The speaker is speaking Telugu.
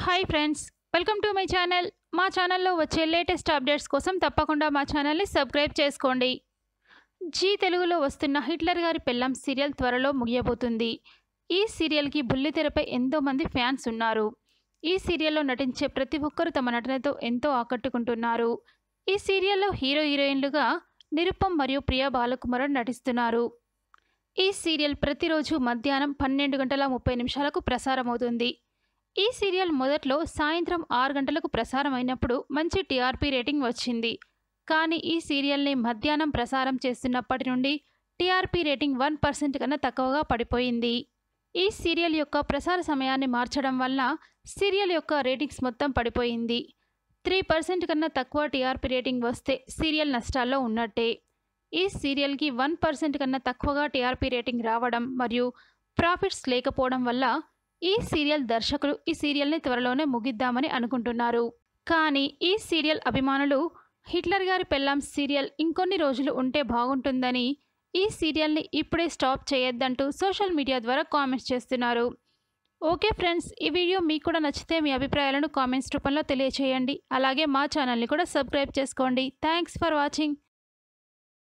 hi friends welcome to my channel మా ఛానల్లో వచ్చే లేటెస్ట్ అప్డేట్స్ కోసం తప్పకుండా మా ఛానల్ని సబ్స్క్రైబ్ చేసుకోండి జీ తెలుగులో వస్తున్న హిట్లర్ గారి పెళ్ళం సీరియల్ త్వరలో ముగియబోతుంది ఈ సీరియల్కి బుల్లితెరపై ఎంతోమంది ఫ్యాన్స్ ఉన్నారు ఈ సీరియల్లో నటించే ప్రతి ఒక్కరు తమ నటనతో ఎంతో ఆకట్టుకుంటున్నారు ఈ సీరియల్లో హీరో హీరోయిన్లుగా నిరుపం మరియు ప్రియా బాలకుమారన్ నటిస్తున్నారు ఈ సీరియల్ ప్రతిరోజు మధ్యాహ్నం పన్నెండు గంటల ముప్పై నిమిషాలకు ప్రసారమవుతుంది ఈ సీరియల్ మొదట్లో సాయంత్రం ఆరు గంటలకు ప్రసారం అయినప్పుడు మంచి టీఆర్పీ రేటింగ్ వచ్చింది కానీ ఈ సీరియల్ని మధ్యాహ్నం ప్రసారం చేస్తున్నప్పటి నుండి టీఆర్పీ రేటింగ్ వన్ పర్సెంట్ కన్నా తక్కువగా పడిపోయింది ఈ సీరియల్ యొక్క ప్రసార సమయాన్ని మార్చడం వల్ల సీరియల్ యొక్క రేటింగ్స్ మొత్తం పడిపోయింది త్రీ పర్సెంట్ కన్నా తక్కువ టీఆర్పీ రేటింగ్ వస్తే సీరియల్ నష్టాల్లో ఉన్నట్టే ఈ సీరియల్కి వన్ పర్సెంట్ కన్నా తక్కువగా టీఆర్పీ రేటింగ్ రావడం మరియు ప్రాఫిట్స్ లేకపోవడం వల్ల ఈ సీరియల్ దర్శకులు ఈ సీరియల్ని త్వరలోనే ముగిద్దామని అనుకుంటున్నారు కానీ ఈ సీరియల్ అభిమానులు హిట్లర్ గారి పెళ్ళాం సీరియల్ ఇంకొన్ని రోజులు ఉంటే బాగుంటుందని ఈ సీరియల్ని ఇప్పుడే స్టాప్ చేయొద్దంటూ సోషల్ మీడియా ద్వారా కామెంట్స్ చేస్తున్నారు ఓకే ఫ్రెండ్స్ ఈ వీడియో మీకు కూడా నచ్చితే మీ అభిప్రాయాలను కామెంట్స్ రూపంలో తెలియచేయండి అలాగే మా ఛానల్ని కూడా సబ్స్క్రైబ్ చేసుకోండి థ్యాంక్స్ ఫర్ వాచింగ్